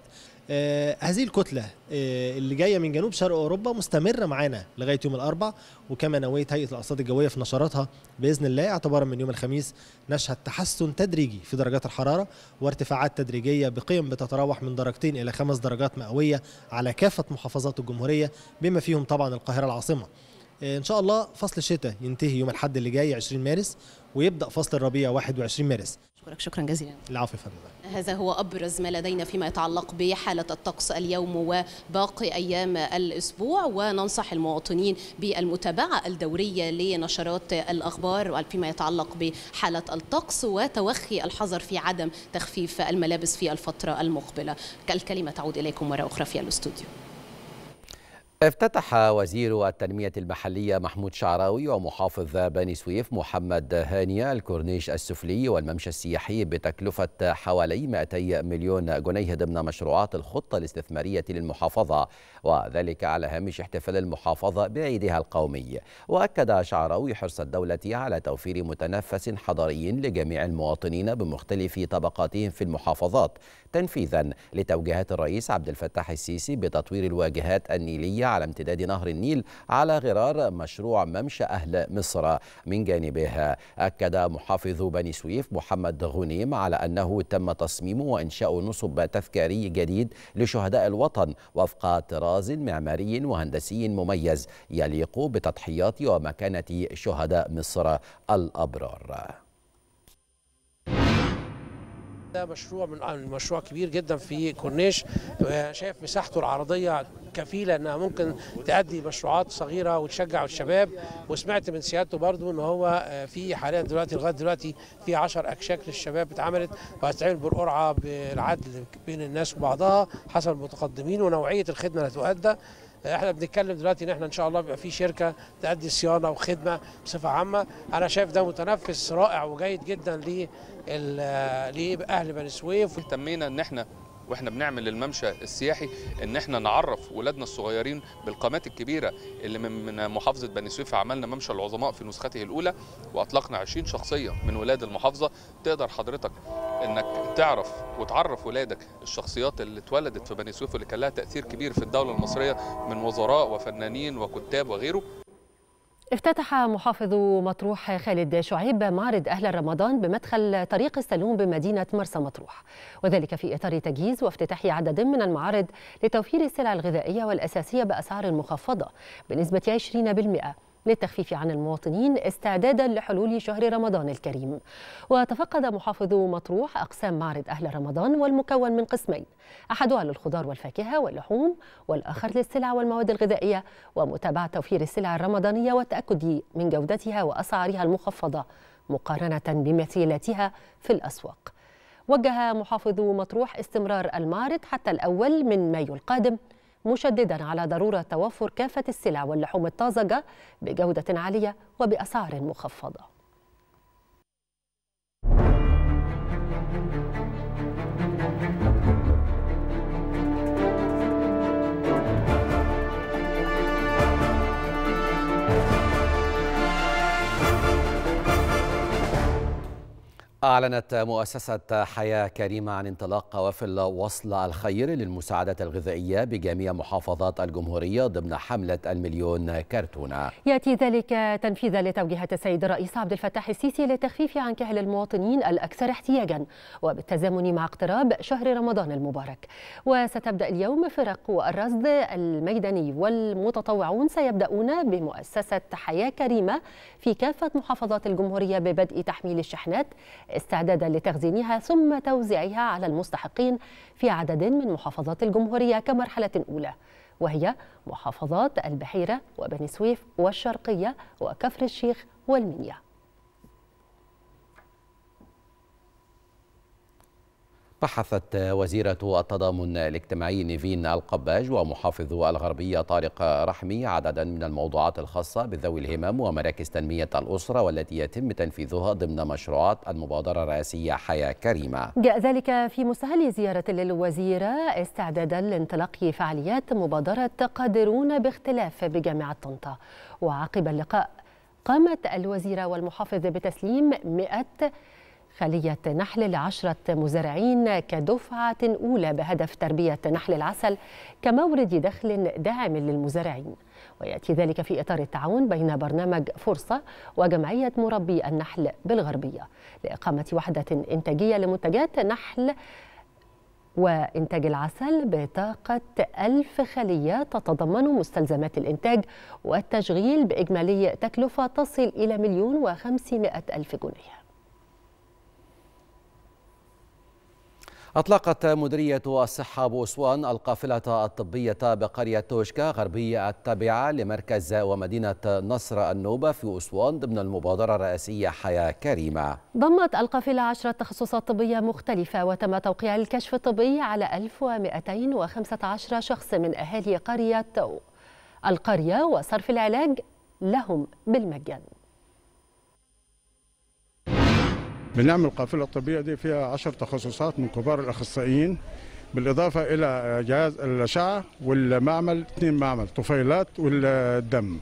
آه هذه الكتلة آه اللي جاية من جنوب شرق أوروبا مستمرة معانا لغاية يوم الأربع وكما نويت هيئة الأقصاد الجوية في نشراتها بإذن الله اعتبارا من يوم الخميس نشهد تحسن تدريجي في درجات الحرارة وارتفاعات تدريجية بقيم بتتراوح من درجات درجتين إلى خمس درجات مئوية على كافة محافظات الجمهورية بما فيهم طبعا القاهرة العاصمة إن شاء الله فصل الشتاء ينتهي يوم الحد اللي جاي 20 مارس ويبدأ فصل الربيع 21 مارس أشكرك شكرا جزيلا العفو يا فندم
هذا هو أبرز ما لدينا فيما يتعلق بحالة الطقس اليوم وباقي أيام الأسبوع وننصح المواطنين بالمتابعة الدورية لنشرات الأخبار فيما يتعلق بحالة الطقس وتوخي الحذر في عدم تخفيف الملابس في الفترة المقبلة الكلمة تعود إليكم مرة أخرى في الاستوديو
افتتح وزير التنمية المحلية محمود شعراوي ومحافظ بني سويف محمد هانية الكورنيش السفلي والممشى السياحي بتكلفة حوالي 200 مليون جنيه ضمن مشروعات الخطة الاستثمارية للمحافظة وذلك على هامش احتفال المحافظة بعيدها القومي وأكد شعراوي حرص الدولة على توفير متنفس حضاري لجميع المواطنين بمختلف طبقاتهم في المحافظات تنفيذا لتوجيهات الرئيس عبد الفتاح السيسي بتطوير الواجهات النيلية على امتداد نهر النيل على غرار مشروع ممشى أهل مصر من جانبه أكد محافظ بني سويف محمد غنيم على أنه تم تصميم وإنشاء نصب تذكاري جديد لشهداء الوطن وفق طراز معماري وهندسي مميز يليق بتضحيات ومكانة شهداء مصر الأبرار
ده مشروع من آه، مشروع كبير جدا في كورنيش آه، شايف مساحته العرضيه كفيله انها ممكن تؤدي مشروعات صغيره وتشجع الشباب وسمعت من سيادته برضو ان هو آه، في حاليا دلوقتي لغايه دلوقتي في 10 اكشاك للشباب اتعملت وهتتعمل بالقرعه بالعدل بين الناس وبعضها حسب المتقدمين ونوعيه الخدمه اللي هتؤدى احنا بنتكلم دلوقتي ان احنا ان شاء الله بيبقى في شركه تأدي صيانه وخدمه بصفه عامه انا شايف ده متنفس رائع وجيد جدا لاهل بني سويف اهتمينا ان احنا واحنا بنعمل الممشى السياحي ان احنا نعرف ولادنا الصغيرين بالقامات الكبيره اللي من محافظه بني سويف عملنا ممشى العظماء في نسخته الاولى واطلقنا 20 شخصيه من ولاد المحافظه تقدر حضرتك انك تعرف وتعرف ولادك الشخصيات اللي اتولدت في بني سويف واللي كان لها تاثير كبير في الدوله المصريه من وزراء وفنانين وكتاب وغيره
افتتح محافظ مطروح خالد شعيب معرض أهل رمضان بمدخل طريق السلوم بمدينة مرسى مطروح وذلك في إطار تجهيز وافتتاح عدد من المعارض لتوفير السلع الغذائية والأساسية بأسعار مخفضة بنسبة 20% للتخفيف عن المواطنين استعدادا لحلول شهر رمضان الكريم وتفقد محافظ مطروح أقسام معرض أهل رمضان والمكون من قسمين أحدها للخضار والفاكهة واللحوم والآخر للسلع والمواد الغذائية ومتابعة توفير السلع الرمضانية والتأكد من جودتها وأسعارها المخفضة مقارنة بمثيلاتها في الأسواق وجه محافظ مطروح استمرار المعرض حتى الأول من مايو القادم مشددا على ضروره توفر كافه السلع واللحوم الطازجه بجوده عاليه وباسعار مخفضه
أعلنت مؤسسة حياة كريمة عن انطلاق قوافل وصل الخير للمساعدات الغذائية بجميع محافظات الجمهورية ضمن حملة المليون كرتونة
يأتي ذلك تنفيذا لتوجيهات السيد الرئيس عبد الفتاح السيسي للتخفيف عن كهل المواطنين الأكثر احتياجا وبالتزامن مع اقتراب شهر رمضان المبارك وستبدأ اليوم فرق الرصد الميداني والمتطوعون سيبدأون بمؤسسة حياة كريمة في كافة محافظات الجمهورية ببدء تحميل الشحنات استعدادا لتخزينها ثم توزيعها على المستحقين في عدد من محافظات الجمهورية كمرحلة أولى وهي محافظات البحيرة وبني سويف والشرقية وكفر الشيخ والمنيا
بحثت وزيرة التضامن الاجتماعي نيفين القباج ومحافظ الغربية طارق رحمي عددا من الموضوعات الخاصة بذوي الهمم ومراكز تنمية الأسرة والتي يتم تنفيذها ضمن مشروعات المبادرة الرئاسية حياة كريمة
جاء ذلك في مستهل زيارة للوزيرة استعدادا لانطلاق فعاليات مبادرة قادرون باختلاف بجامعة طنطا وعقب اللقاء قامت الوزيرة والمحافظ بتسليم 100 خلية نحل لعشرة مزارعين كدفعة أولى بهدف تربية نحل العسل كمورد دخل داعم للمزارعين ويأتي ذلك في إطار التعاون بين برنامج فرصة وجمعية مربي النحل بالغربية لإقامة وحدة إنتاجية لمنتجات نحل وإنتاج العسل بطاقة ألف خلية تتضمن مستلزمات الإنتاج والتشغيل بإجمالي تكلفة تصل إلى مليون وخمسمائة ألف جنيه
أطلقت مديرية الصحة بوسوان القافلة الطبية بقرية توشكا غربية التابعة لمركز ومدينة نصر النوبة في أسوان ضمن المبادرة الرئاسية حياة كريمة
ضمت القافلة عشرة تخصصات طبية مختلفة وتم توقيع الكشف الطبي على 1215 شخص من أهالي قرية القرية وصرف العلاج لهم بالمجان
بنعمل القافله
الطبيه دي فيها 10 تخصصات من كبار الاخصائيين بالاضافه الى جهاز الاشعه والمعمل اثنين معمل طفيلات والدم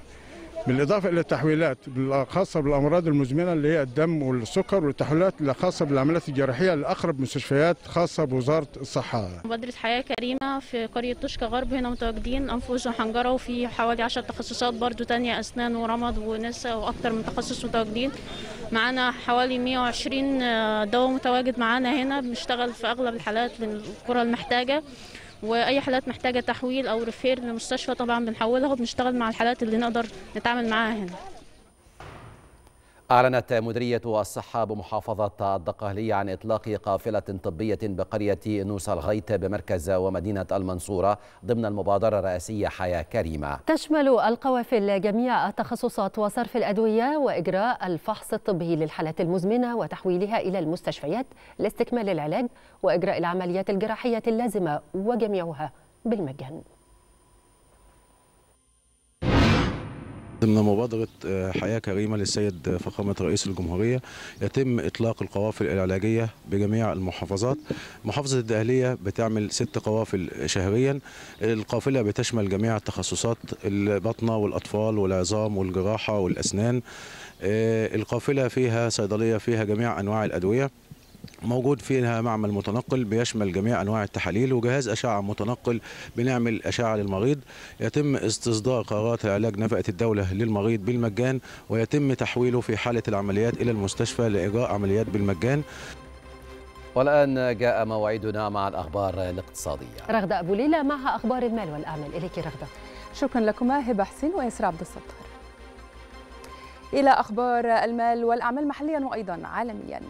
بالاضافه الى التحويلات الخاصة بالامراض المزمنه اللي هي الدم والسكر والتحويلات الخاصه بالعمليات الجراحيه لاقرب مستشفيات خاصه بوزاره الصحه.
مبادره حياه كريمه في قريه توشكا غرب هنا متواجدين انفوس وحنجره وفي حوالي 10 تخصصات برضو ثانيه اسنان ورمض ونساء واكثر من تخصص متواجدين. معانا حوالي 120 آه، دواء متواجد معانا هنا بنشتغل في اغلب الحالات للقرى المحتاجه. واي حالات محتاجه تحويل او ريفير لمستشفى طبعا بنحولها وبنشتغل مع الحالات اللي نقدر نتعامل معاها هنا
أعلنت مديرية الصحة بمحافظة الدقهلية عن إطلاق قافلة طبية بقرية نوس الغيت بمركز ومدينة المنصورة ضمن المبادرة الرئاسية حياة كريمة
تشمل القوافل جميع التخصصات وصرف الأدوية وإجراء الفحص الطبي للحالات المزمنة وتحويلها إلى المستشفيات لاستكمال العلاج وإجراء العمليات الجراحية اللازمة وجميعها بالمجان
ضمن مبادرة آه، حياة كريمة للسيد آه، فخامة رئيس الجمهورية يتم إطلاق القوافل العلاجية بجميع المحافظات محافظة الدقهلية بتعمل ست قوافل شهريا القافلة بتشمل جميع التخصصات البطنة والأطفال والعظام والجراحة والأسنان آه، القافلة فيها صيدلية فيها جميع أنواع الأدوية موجود فيها معمل متنقل بيشمل جميع انواع التحاليل وجهاز اشعه متنقل بنعمل اشعه للمريض يتم استصدار قرارات علاج نفقه الدوله للمريض بالمجان ويتم تحويله في حاله العمليات الى المستشفى لاجراء عمليات بالمجان والان جاء موعدنا مع الاخبار الاقتصاديه
رغده ابو ليلى مع
اخبار المال والاعمال اليك رغده شكرا لكما هبه حسين ويسر عبد الستار الى اخبار المال والاعمال محليا وايضا عالميا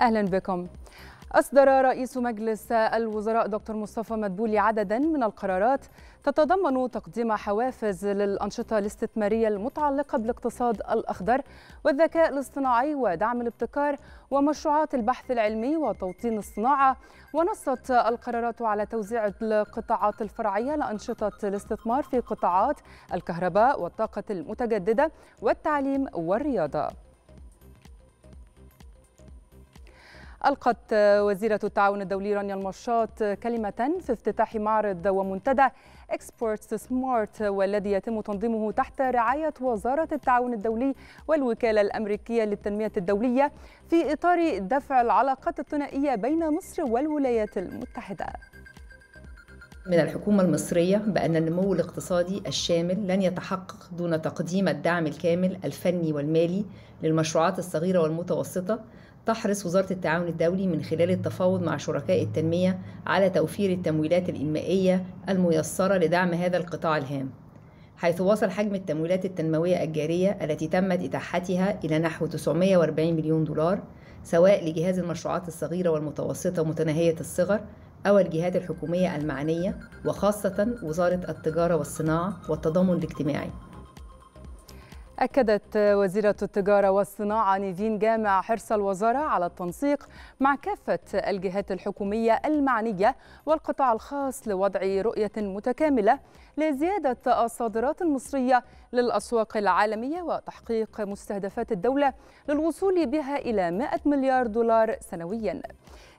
اهلا بكم أصدر رئيس مجلس الوزراء دكتور مصطفى مدبولي عددا من القرارات تتضمن تقديم حوافز للأنشطة الاستثمارية المتعلقة بالاقتصاد الأخضر والذكاء الاصطناعي ودعم الابتكار ومشروعات البحث العلمي وتوطين الصناعة ونصت القرارات على توزيع القطاعات الفرعية لأنشطة الاستثمار في قطاعات الكهرباء والطاقة المتجددة والتعليم والرياضة ألقت وزيرة التعاون الدولي رانيا المشاط كلمة في افتتاح معرض ومنتدى اكسبورتس سمارت والذي يتم تنظيمه تحت رعاية وزارة التعاون الدولي والوكالة الأمريكية للتنمية الدولية في إطار دفع العلاقات الثنائية بين مصر والولايات المتحدة.
من الحكومة المصرية بأن النمو الاقتصادي الشامل لن يتحقق دون تقديم الدعم الكامل الفني والمالي للمشروعات الصغيرة والمتوسطة تحرص وزارة التعاون الدولي من خلال التفاوض مع شركاء التنمية على توفير التمويلات الإنمائية الميسرة لدعم هذا القطاع الهام حيث وصل حجم التمويلات التنموية الجارية التي تمت إتاحتها إلى نحو 940 مليون دولار سواء لجهاز المشروعات الصغيرة والمتوسطة متناهية الصغر أو الجهات الحكومية المعنية وخاصة وزارة التجارة والصناعة والتضامن الاجتماعي
أكدت وزيرة التجارة والصناعة نيفين جامع حرص الوزارة على التنسيق مع كافة الجهات الحكومية المعنية والقطاع الخاص لوضع رؤية متكاملة لزيادة الصادرات المصرية للأسواق العالمية وتحقيق مستهدفات الدولة للوصول بها إلى 100 مليار دولار سنوياً.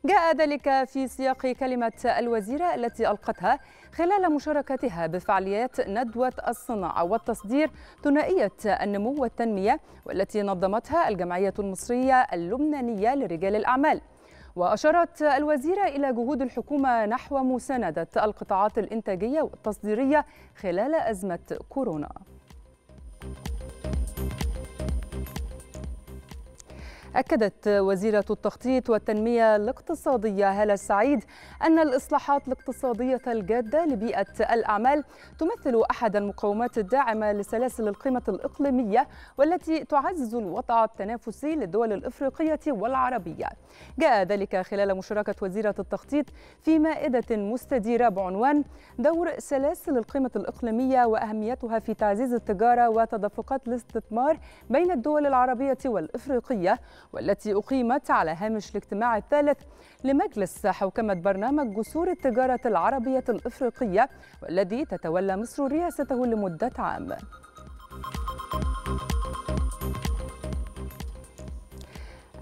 جاء ذلك في سياق كلمة الوزيرة التي ألقتها خلال مشاركتها بفعاليات ندوة الصناعة والتصدير ثنائية النمو والتنمية والتي نظمتها الجمعية المصرية اللبنانية لرجال الأعمال وأشارت الوزيرة إلى جهود الحكومة نحو مساندة القطاعات الإنتاجية والتصديرية خلال أزمة كورونا أكدت وزيرة التخطيط والتنمية الاقتصادية هالة السعيد أن الإصلاحات الاقتصادية الجادة لبيئة الأعمال تمثل أحد المقومات الداعمة لسلاسل القيمة الإقليمية والتي تعزز الوضع التنافسي للدول الإفريقية والعربية جاء ذلك خلال مشاركة وزيرة التخطيط في مائدة مستديرة بعنوان دور سلاسل القيمة الإقليمية وأهميتها في تعزيز التجارة وتدفقات الاستثمار بين الدول العربية والإفريقية والتي أقيمت على هامش الاجتماع الثالث لمجلس حوكمة برنامج جسور التجارة العربية الإفريقية والذي تتولى مصر رئاسته لمدة عام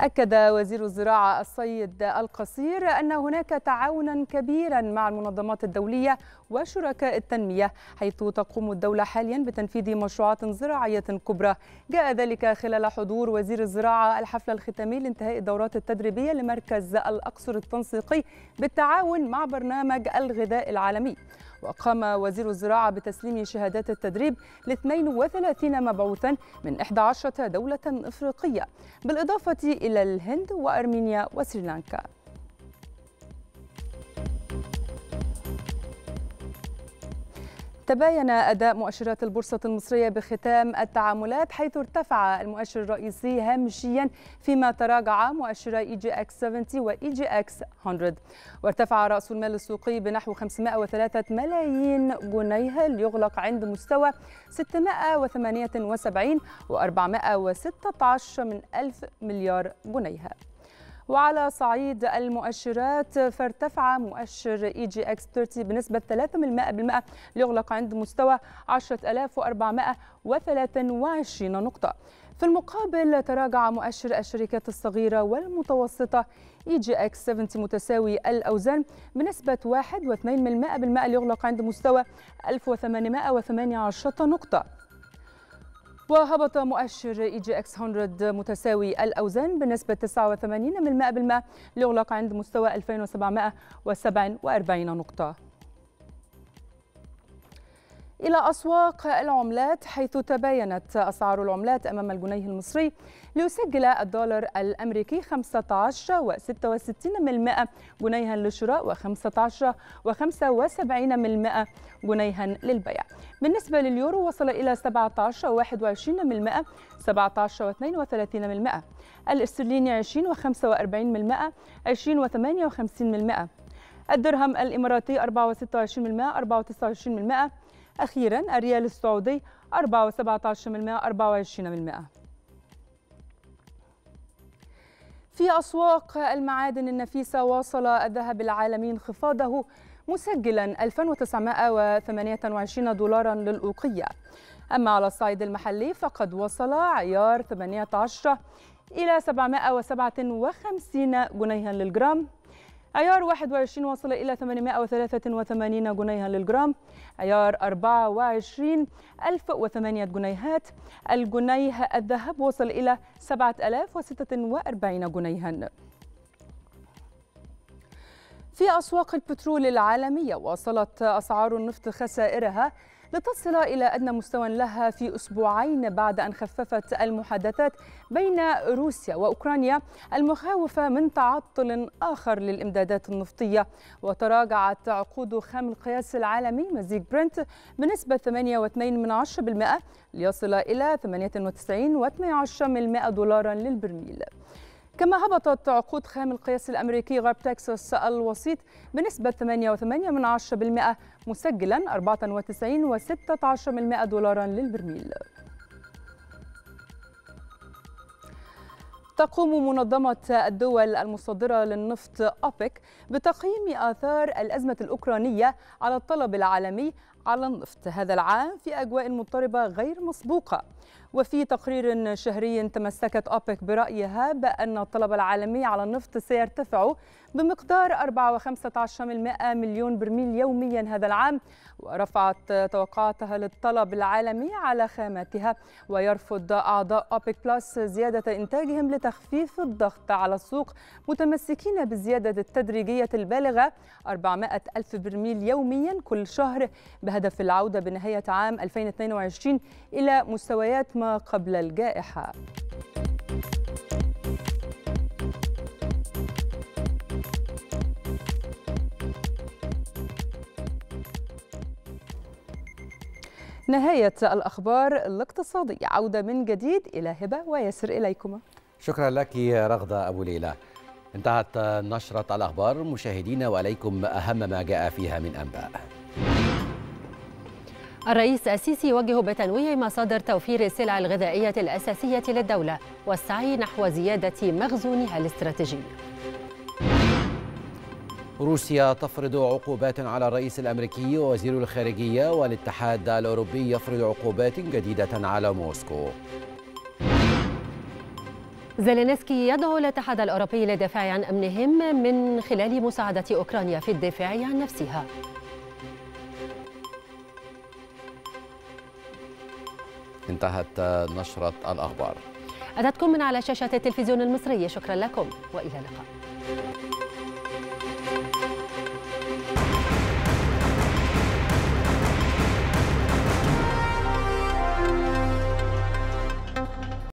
أكد وزير الزراعة السيد القصير أن هناك تعاونا كبيرا مع المنظمات الدولية وشركاء التنمية حيث تقوم الدولة حاليا بتنفيذ مشروعات زراعية كبرى جاء ذلك خلال حضور وزير الزراعة الحفلة الختامي لانتهاء الدورات التدريبية لمركز الأقصر التنسيقي بالتعاون مع برنامج الغذاء العالمي وقام وزير الزراعة بتسليم شهادات التدريب ل 32 مبعوثا من 11 دولة إفريقية بالإضافة إلى الهند وأرمينيا وسريلانكا تباين أداء مؤشرات البورصة المصرية بختام التعاملات حيث ارتفع المؤشر الرئيسي هامشيا فيما تراجع مؤشر اي جي اكس 70 واي جي اكس 100 وارتفع رأس المال السوقي بنحو 503 ملايين جنيه ليغلق عند مستوى 678 و416 من ألف مليار جنيه وعلى صعيد المؤشرات فارتفع مؤشر اي جي اكس 30 بنسبه 3% ليغلق عند مستوى 10423 نقطه في المقابل تراجع مؤشر الشركات الصغيرة والمتوسطة اي جي اكس 70 متساوي الأوزان بنسبة 1.2% ليغلق عند مستوى 1818 نقطة وهبط مؤشر اي جي اكس 100 متساوي الاوزان بنسبه 89% ليغلق عند مستوى 2747 نقطه إلى أسواق العملات حيث تباينت أسعار العملات أمام الجنيه المصري ليسجل الدولار الأمريكي 15.66% جنيها للشراء و15.75% جنيها للبيع بالنسبة لليورو وصل إلى 17.21% 17.32% الاسترليني 20 و45 20 و58 الدرهم الإماراتي 24 24 أخيرا الريال السعودي 4.17 24 في أسواق المعادن النفيسة واصل الذهب العالمي انخفاضه مسجلا 1928 دولارا للأوقية أما على الصعيد المحلي فقد وصل عيار 18 إلى 757 جنيها للجرام عيار 21 وصل إلى 883 جنيها للجرام عيار 24 1008 جنيهات الجنيه الذهب وصل إلى 7046 جنيها في أسواق البترول العالمية واصلت أسعار النفط خسائرها لتصل إلى أدنى مستوى لها في أسبوعين بعد أن خففت المحادثات بين روسيا وأوكرانيا المخاوف من تعطل آخر للإمدادات النفطية وتراجعت عقود خام القياس العالمي مزيج برنت بنسبة 8.2% ليصل إلى 98.2 دولارا للبرميل كما هبطت عقود خام القياس الأمريكي غرب تكساس الوسيط بنسبة 8.8% مسجلا 94.16 دولارا للبرميل تقوم منظمة الدول المصدرة للنفط أوبك بتقييم آثار الأزمة الأوكرانية على الطلب العالمي على النفط هذا العام في أجواء مضطربة غير مسبوقة وفي تقرير شهري تمسكت أوبك برأيها بأن الطلب العالمي على النفط سيرتفع بمقدار 4.15 مليون برميل يوميا هذا العام ورفعت توقعاتها للطلب العالمي على خاماتها ويرفض أعضاء أوبيك بلس زيادة إنتاجهم لتخفيف الضغط على السوق متمسكين بالزيادة التدريجية البالغة 400 ألف برميل يوميا كل شهر بهدف العودة بنهاية عام 2022 إلى مستويات ما قبل الجائحة. نهاية الأخبار الاقتصادية عودة من جديد إلى هبة ويسر إليكم
شكرا لك رغدة أبو ليلى انتهت نشرة الأخبار مشاهدينا وإليكم أهم ما جاء فيها من أنباء
الرئيس السيسي يوجه بتنويع مصادر توفير السلع الغذائية الأساسية للدولة والسعي نحو زيادة مخزونها الاستراتيجي
روسيا تفرض عقوبات على الرئيس الأمريكي ووزير الخارجية والاتحاد الأوروبي يفرض عقوبات جديدة على موسكو
زيلينسكي يدعو الاتحاد الأوروبي للدفاع عن أمنهم من خلال مساعدة أوكرانيا في الدفاع عن نفسها
انتهت نشرة الأخبار
أتتكم من على شاشة التلفزيون المصري شكرا لكم وإلى اللقاء